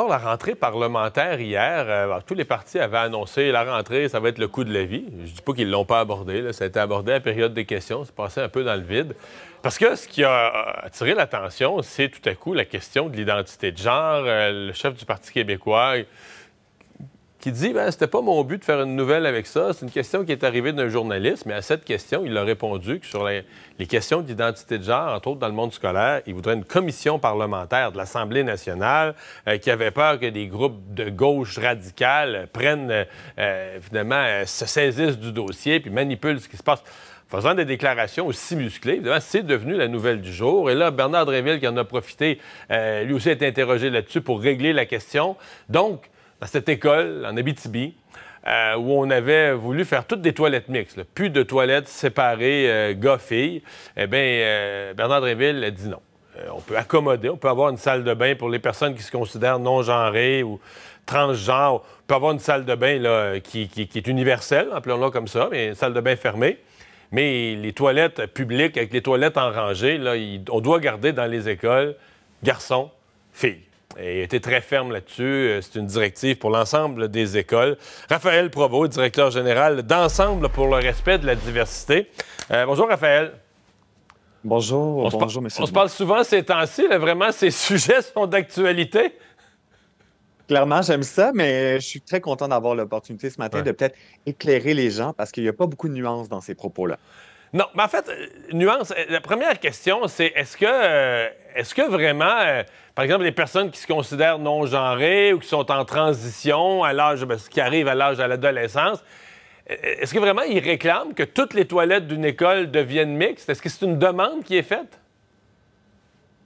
Alors, la rentrée parlementaire hier, euh, tous les partis avaient annoncé la rentrée, ça va être le coup de la vie. Je dis pas qu'ils l'ont pas abordé. Ça a été abordé à période des questions. C'est passé un peu dans le vide. Parce que ce qui a attiré l'attention, c'est tout à coup la question de l'identité de genre. Euh, le chef du Parti québécois qui dit ben c'était pas mon but de faire une nouvelle avec ça, c'est une question qui est arrivée d'un journaliste, mais à cette question, il a répondu que sur les, questions d'identité de genre, entre autres dans le monde scolaire, il voudrait une commission parlementaire de l'Assemblée nationale euh, qui avait peur que des groupes de gauche radicale prennent euh, euh, finalement se saisissent du dossier puis manipulent ce qui se passe faisant des déclarations aussi musclées. Évidemment, c'est devenu la nouvelle du jour. Et là, Bernard Dréville, qui en a profité, lui aussi a été interrogé là-dessus pour régler la question. Donc, dans cette école en Abitibi euh, où on avait voulu faire toutes des toilettes mixtes, plus de toilettes séparées euh, gars-filles. Eh bien, euh, Bernard Dréville a dit non. on peut accommoder, on peut avoir une salle de bain pour les personnes qui se considèrent non-genrées ou transgenres. On peut avoir une salle de bain là, qui, est universelle, appelons-la comme ça, mais une salle de bain fermée. Mais les toilettes publiques avec les toilettes en rangée, là, on doit garder dans les écoles garçons, filles. Et il était très ferme là-dessus. Euh, c'est une directive pour l'ensemble des écoles. Raphaël Provost, directeur général d'Ensemble pour le respect de la diversité. Euh, bonjour, Raphaël. Bonjour, bonjour, monsieur. On se parle souvent ces temps-ci. Vraiment, ces sujets sont d'actualité clairement, j'aime ça, mais je suis très content d'avoir l'opportunité ce matin de peut-être éclairer les gens parce qu'il n'y a pas beaucoup de nuances dans ces propos-là. Non, mais en fait, euh, nuance, la première question, c'est est-ce que, est-ce que vraiment, euh, par exemple, les personnes qui se considèrent non-genrées ou qui sont en transition à l'âge, ce ben, qui arrivent à l'âge de l'adolescence, est-ce que vraiment ils réclament que toutes les toilettes d'une école deviennent mixtes? Est-ce que c'est une demande qui est faite?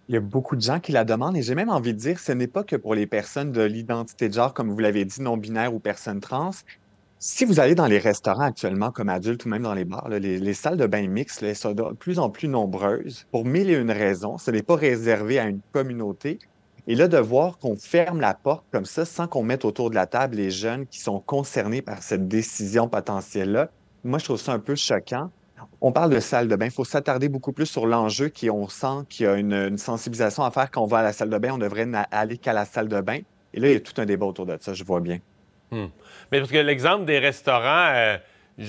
Il y a beaucoup de gens qui la demandent et j'ai même envie de dire, ce n'est pas que pour les personnes de l'identité de genre, comme vous l'avez dit, non-binaire ou personnes trans, si vous allez dans les restaurants actuellement comme adulte ou même dans les bars, les, salles de bain mixtes les sont de plus en plus nombreuses pour mille et une raisons. Ce n'est pas réservé à une communauté. Et là, de voir qu'on ferme la porte comme ça sans qu'on mette autour de la table les jeunes qui sont concernés par cette décision potentielle-là, moi, je trouve ça un peu choquant. On parle de salle de bain. Il faut s'attarder beaucoup plus sur l'enjeu qui, on sent qu'il y a une, une, sensibilisation à faire. Quand on va à la salle de bain, on devrait aller qu'à la salle de bain. Et là, il y a tout un débat autour de ça, je vois bien. Hmm. Mais parce que l'exemple des restaurants, euh,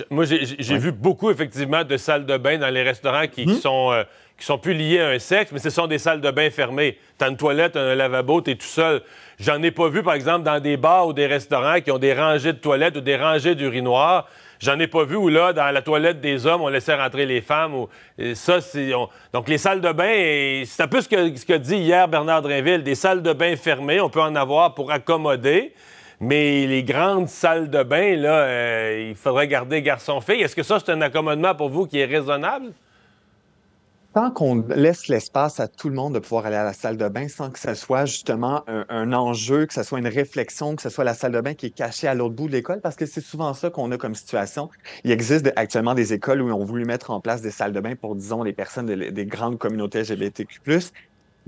moi, j'ai vu beaucoup, effectivement, de salles de bain dans les restaurants qui, hmm. sont. Euh, qui sont plus liées à un sexe, mais ce sont des salles de bain fermées. T'as une toilette, un lavabo, tu es tout seul. J'en ai pas vu, par exemple, dans des bars ou des restaurants qui ont des rangées de toilettes ou des rangées d'urinoirs. J'en ai pas vu où là, dans la toilette des hommes, on laissait rentrer les femmes. ça, donc les salles de bain. C'est un peu ce que, ce que dit hier Bernard Drinville. Des salles de bain fermées, on peut en avoir pour accommoder. Mais les grandes salles de bain, là, euh, il faudrait garder garçon-fille. Est-ce que ça, c'est un accommodement pour vous qui est raisonnable? Tant qu'on laisse l'espace à tout le monde de pouvoir aller à la salle de bain sans que ce soit justement un, enjeu, que ce soit une réflexion, que ce soit la salle de bain qui est cachée à l'autre bout de l'école, parce que c'est souvent ça qu'on a comme situation. Il existe actuellement des écoles où on voulu mettre en place des salles de bain pour, disons, les personnes des grandes communautés LGBTQ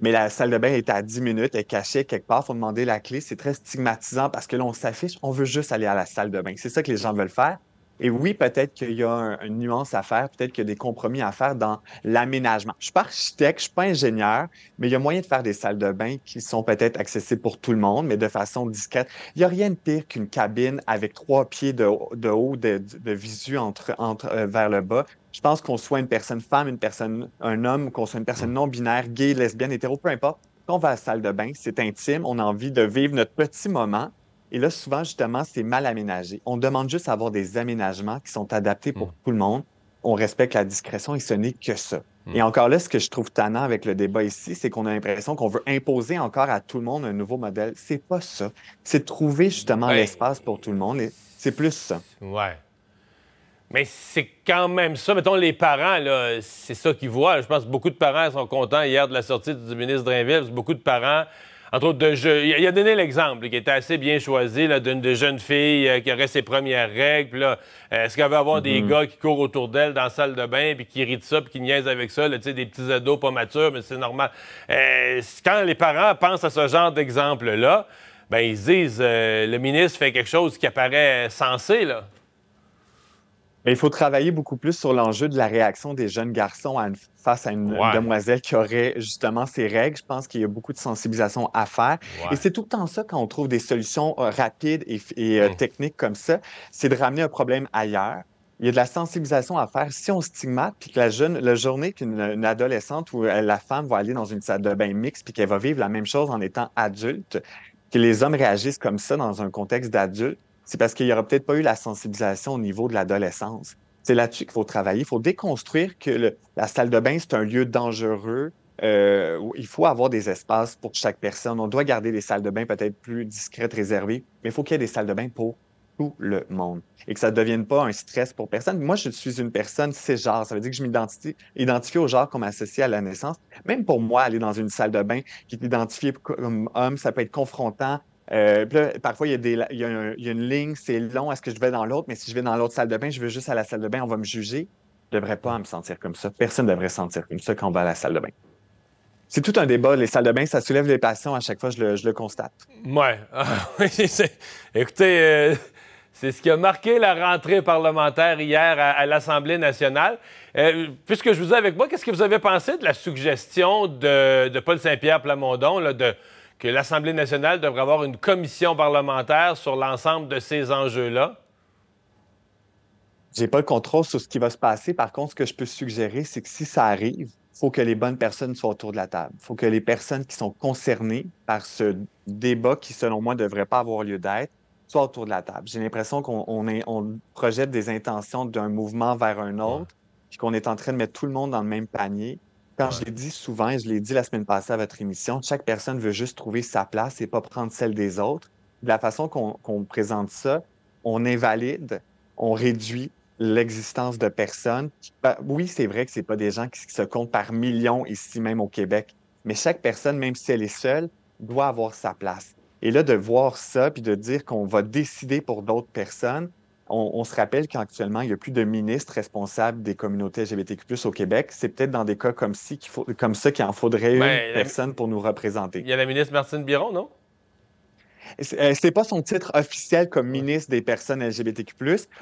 mais la salle de bain est à 10 minutes, elle est cachée quelque part, il faut demander la clé. C'est très stigmatisant parce que là, on s'affiche, on veut juste aller à la salle de bain. C'est ça que les gens veulent faire. Et oui, peut-être qu'il y a une nuance à faire, peut-être qu'il y a des compromis à faire dans l'aménagement. Je ne suis pas architecte, je ne suis pas ingénieur, mais il y a moyen de faire des salles de bain qui sont peut-être accessibles pour tout le monde, mais de façon discrète. Il n'y a rien de pire qu'une cabine avec trois pieds de, haut de, visu entre, entre, euh, vers le bas je pense qu'on soit une personne femme, une personne, un homme, qu'on soit une personne non binaire, gay, lesbienne, hétéro, peu importe. Quand on va à la salle de bain, c'est intime, on a envie de vivre notre petit moment. Et là, souvent, justement, c'est mal aménagé. On demande juste à avoir des aménagements qui sont adaptés pour mm. tout le monde. On respecte la discrétion et ce n'est que ça. Mm. Et encore là, ce que je trouve tannant avec le débat ici, c'est qu'on a l'impression qu'on veut imposer encore à tout le monde un nouveau modèle. C'est pas ça. C'est trouver justement ben, l'espace pour tout le monde. C'est plus ça. Ouais. Mais c'est quand même ça. Mettons, les parents, c'est ça qu'ils voient. Je pense que beaucoup de parents sont contents hier de la sortie du ministre Drainville. Beaucoup de parents, entre autres, de il a donné l'exemple qui était assez bien choisi d'une jeune fille euh, qui aurait ses premières règles. Euh, est-ce qu'elle va avoir des mm-hmm. gars qui courent autour d'elle dans la salle de bain puis qui rient de ça puis qui niaisent avec ça? des petits ados pas matures, mais c'est normal. Euh, quand les parents pensent à ce genre d'exemple-là, ben ils disent le ministre fait quelque chose qui apparaît sensé, là il faut travailler beaucoup plus sur l'enjeu de la réaction des jeunes garçons face à une demoiselle qui aurait justement ses règles. Je pense qu'il y a beaucoup de sensibilisation à faire. Et c'est tout le temps ça quand on trouve des solutions euh, rapides et, euh, mm. techniques comme ça, c'est de ramener un problème ailleurs il y a de la sensibilisation à faire. Si on stigmate, puis que la jeune, la journée qu'une adolescente ou euh, la femme va aller dans une salle de bain mixte, puis qu'elle va vivre la même chose en étant adulte, que les hommes réagissent comme ça dans un contexte d'adulte, c'est parce qu'il n'y aura peut-être pas eu la sensibilisation au niveau de l'adolescence. C'est là-dessus qu'il faut travailler. Il faut déconstruire que la salle de bain, c'est un lieu dangereux. Euh, il faut avoir des espaces pour chaque personne. On doit garder des salles de bain peut-être plus discrètes, réservées, mais il faut qu'il y ait des salles de bain pour tout le monde et que ça ne devienne pas un stress pour personne. Moi, je suis une personne genre. Ça veut dire que je m'identifie au genre comme associé à la naissance. Même pour moi, aller dans une salle de bain qui est identifiée comme homme, ça peut être confrontant parfois, il y, a une ligne, c'est long, est-ce que je vais dans l'autre? Mais si je vais dans l'autre salle de bain, je vais juste à la salle de bain, on va me juger. Je ne devrais pas me sentir comme ça. Personne ne devrait se sentir comme ça quand on va à la salle de bain. C'est tout un débat. Les salles de bain, ça soulève les passions à chaque fois, je le, constate. Ah oui. Écoutez, euh, c'est ce qui a marqué la rentrée parlementaire hier à, l'Assemblée nationale. Euh, puisque je vous ai avec moi, qu'est-ce que vous avez pensé de la suggestion de, Paul Saint-Pierre Plamondon de que l'Assemblée nationale devrait avoir une commission parlementaire sur l'ensemble de ces enjeux-là? J'ai pas le contrôle sur ce qui va se passer. Par contre, ce que je peux suggérer, c'est que si ça arrive, il faut que les bonnes personnes soient autour de la table. Il faut que les personnes qui sont concernées par ce débat qui, selon moi, ne devrait pas avoir lieu d'être, soient autour de la table. J'ai l'impression qu'on projette des intentions d'un mouvement vers un autre, puis qu'on est en train de mettre tout le monde dans le même panier quand je l'ai dit souvent, je l'ai dit la semaine passée à votre émission, chaque personne veut juste trouver sa place et pas prendre celle des autres. De la façon qu'on présente ça, on invalide, on réduit l'existence de personnes. Ben, oui, c'est vrai que ce pas des gens qui se comptent par millions ici même au Québec, mais chaque personne, même si elle est seule, doit avoir sa place. Et là, de voir ça, puis de dire qu'on va décider pour d'autres personnes, on, se rappelle qu'actuellement, il n'y a plus de ministre responsable des communautés LGBTQ, au Québec. C'est peut-être dans des cas comme, comme ça qu'il en faudrait ben, une personne pour nous représenter. Il y a la ministre Martine Biron, non? C'est euh, pas son titre officiel comme ministre des personnes LGBTQ+.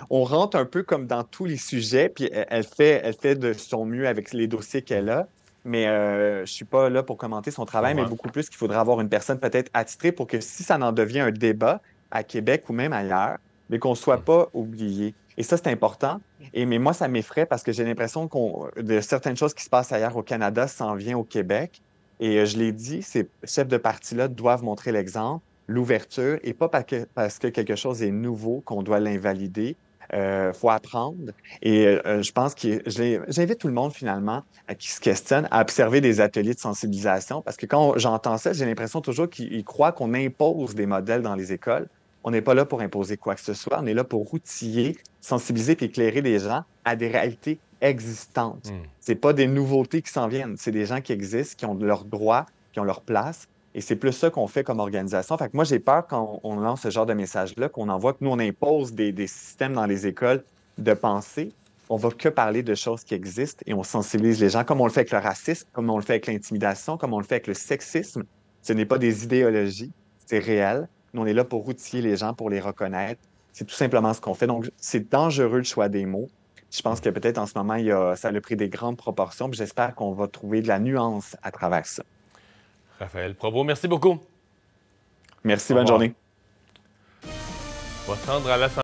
On rentre un peu comme dans tous les sujets, puis elle fait, elle fait de son mieux avec les dossiers qu'elle a. Mais euh, je suis pas là pour commenter son travail, mais beaucoup plus qu'il faudra avoir une personne peut-être attitrée pour que si ça en devient un débat à Québec ou même ailleurs, mais qu'on ne soit pas oublié. Et ça, c'est important. Et, mais moi, ça m'effraie parce que j'ai l'impression qu'on de certaines choses qui se passent ailleurs au Canada s'en vient au Québec. Et euh, je l'ai dit, ces chefs de parti-là doivent montrer l'exemple, l'ouverture, et pas parce que quelque chose est nouveau qu'on doit l'invalider. Il euh, faut apprendre. Et euh, je pense que j'invite tout le monde finalement à qui se questionne à observer des ateliers de sensibilisation parce que quand j'entends ça, j'ai l'impression toujours qu'ils croient qu'on impose des modèles dans les écoles on n'est pas là pour imposer quoi que ce soit, on est là pour outiller, sensibiliser et éclairer les gens à des réalités existantes. Ce hmm. C'est pas des nouveautés qui s'en viennent, c'est des gens qui existent, qui ont leurs droits, qui ont leur place. Et c'est plus ça qu'on fait comme organisation. Fait moi, j'ai peur quand on lance ce genre de message-là, qu'on envoie que nous, on impose des, systèmes dans les écoles de pensée. On va que parler de choses qui existent et on sensibilise les gens, comme on le fait avec le racisme, comme on le fait avec l'intimidation, comme on le fait avec le sexisme. Ce n'est pas des idéologies, c'est réel on est là pour outiller les gens, pour les reconnaître. C'est tout simplement ce qu'on fait. Donc, c'est dangereux le choix des mots. Je pense que peut-être en ce moment, il ça a pris des grandes proportions. J'espère qu'on va trouver de la nuance à travers ça. Raphaël Provo, merci beaucoup. Merci, bonne journée. On va